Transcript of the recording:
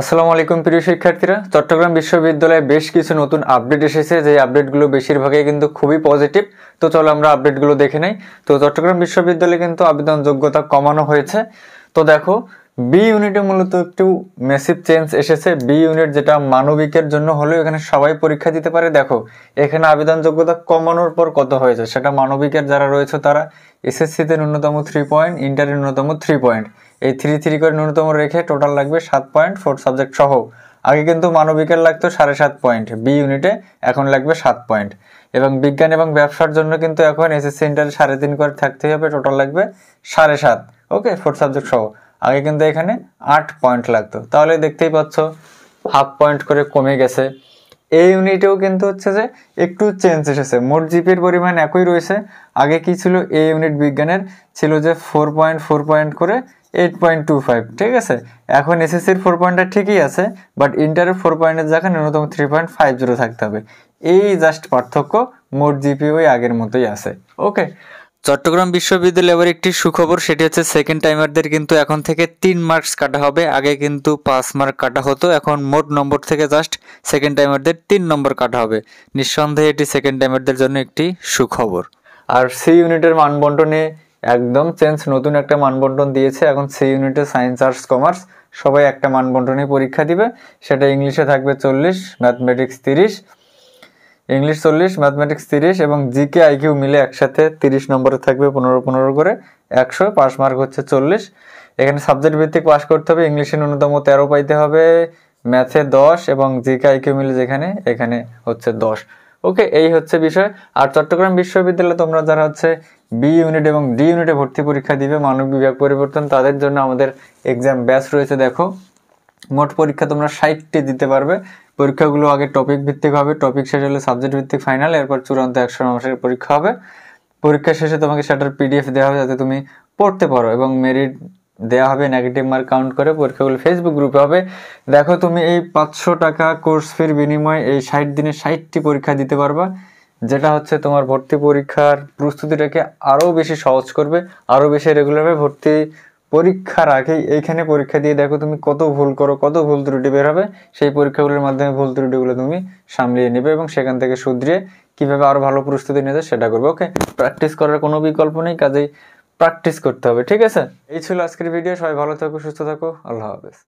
আসসালামু আলাইকুম প্রিয় শিক্ষার্থীরা চট্টগ্রাম বিশ্ববিদ্যালয়ে বেশ কিছু নতুন আপডেট এসেছে যে আপডেটগুলো বেশিরভাগই কিন্তু খুবই পজিটিভ তো চলো আমরা আপডেটগুলো দেখে নেই তো চট্টগ্রাম বিশ্ববিদ্যালয়ে কিন্তু আবেদন যোগ্যতা কমানো হয়েছে তো দেখো বি ইউনিটে মূলত একটু মেসিভ চেঞ্জ এসেছে বি ইউনিট যেটা মানবিকের জন্য হলেও এখানে সবাই পরীক্ষা দিতে পারে দেখো এখানে আবেদন যোগ্যতা কমানোর পর কত হয়েছে সেটা মানবিকের যারা রয়েছে তারা এসএসসিতে ন্যূনতম থ্রি পয়েন্ট ইন্টারের ন্যূনতম থ্রি পয়েন্ট এই থ্রি থ্রি করে ন্যূনতম রেখে টোটাল লাগবে সাত পয়েন্ট ফোর সাবজেক্ট সহ আগে কিন্তু মানবিকের লাগতো সাড়ে সাত পয়েন্ট বি ইউনিটে এখন লাগবে সাত পয়েন্ট এবং বিজ্ঞান এবং ব্যবসার জন্য কিন্তু এখন এসএসসি ইন্টারে সাড়ে তিন করে থাকতেই হবে টোটাল লাগবে সাড়ে সাত ওকে ফোর সাবজেক্ট সহ আগে কিন্তু এখানে আট পয়েন্ট লাগতো তাহলে দেখতেই পাচ্ছ হাফ পয়েন্ট করে কমে গেছে এই ইউনিটেও কিন্তু হচ্ছে যে একটু চেঞ্জ এসেছে মোট জিপির পরিমাণ একই রয়েছে আগে কি ছিল এই ইউনিট বিজ্ঞানের ছিল যে ফোর পয়েন্ট ফোর পয়েন্ট করে এইট পয়েন্ট টু ফাইভ ঠিক আছে এখন এসএসসির ফোর পয়েন্টটা ঠিকই আছে বাট ইন্টারের ফোর পয়েন্টের জায়গা ন্যূনতম থ্রি পয়েন্ট ফাইভ জিরো থাকতে হবে এই জাস্ট পার্থক্য মোট জিপি আগের মতোই আছে ওকে চট্টগ্রাম বিশ্ববিদ্যালয়ে আবার একটি সুখবর সেটি হচ্ছে সেকেন্ড টাইমারদের কিন্তু এখন থেকে তিন মার্কস কাটা হবে আগে কিন্তু পাঁচ মার্ক কাটা হতো এখন মোট নম্বর থেকে জাস্ট সেকেন্ড টাইমারদের তিন নম্বর কাটা হবে নিঃসন্দেহে এটি সেকেন্ড টাইমারদের জন্য একটি সুখবর আর সি ইউনিটের মানবন্টনে একদম চেঞ্জ নতুন একটা মানবন্টন দিয়েছে এখন সি ইউনিটে সায়েন্স আর্টস কমার্স সবাই একটা মানবন্টনে পরীক্ষা দিবে সেটা ইংলিশে থাকবে চল্লিশ ম্যাথমেটিক্স তিরিশ ইংলিশ চল্লিশ ম্যাথমেটিক্স তিরিশ এবং জিকে আইকিউ মিলে একসাথে তিরিশ নম্বরে থাকবে পনেরো পনেরো করে একশো পাস মার্ক হচ্ছে চল্লিশ এখানে সাবজেক্ট ভিত্তিক পাস করতে হবে ইংলিশে ন্যূনতম তেরো পাইতে হবে ম্যাথে দশ এবং জিকে আইকিউ মিলে যেখানে এখানে হচ্ছে দশ ওকে এই হচ্ছে বিষয় আর চট্টগ্রাম বিশ্ববিদ্যালয়ে তোমরা যারা হচ্ছে বি ইউনিট এবং ডি ইউনিটে ভর্তি পরীক্ষা দিবে মানব বিভাগ পরিবর্তন তাদের জন্য আমাদের এক্সাম ব্যাস রয়েছে দেখো মোট পরীক্ষা তোমরা ষাটটি দিতে পারবে পরীক্ষাগুলো আগে টপিক ভিত্তিক হবে টপিক শেষ হলে সাবজেক্ট ভিত্তিক ফাইনাল এরপর চূড়ান্ত একশো অংশের পরীক্ষা হবে পরীক্ষা শেষে তোমাকে সেটার পিডিএফ দেওয়া হবে যাতে তুমি পড়তে পারো এবং মেরিট দেওয়া হবে নেগেটিভ মার্ক কাউন্ট করে পরীক্ষাগুলো ফেসবুক গ্রুপে হবে দেখো তুমি এই পাঁচশো টাকা কোর্স ফির বিনিময়ে এই ষাট দিনে ষাটটি পরীক্ষা দিতে পারবা যেটা হচ্ছে তোমার ভর্তি পরীক্ষার প্রস্তুতিটাকে আরও বেশি সহজ করবে আরও বেশি রেগুলারভাবে ভর্তি পরীক্ষার আগে এইখানে পরীক্ষা দিয়ে দেখো তুমি কত ভুল করো কত ভুল ত্রুটি বের হবে সেই পরীক্ষাগুলোর মাধ্যমে ভুল ত্রুটিগুলো তুমি সামলিয়ে নেবে এবং সেখান থেকে শুধরিয়ে কীভাবে আরও ভালো প্রস্তুতি নিতে সেটা করবে ওকে প্র্যাকটিস করার কোনো বিকল্প নেই কাজেই প্র্যাকটিস করতে হবে ঠিক আছে এই ছিল আজকের ভিডিও সবাই ভালো থাকো সুস্থ থাকো আল্লাহ হাফেজ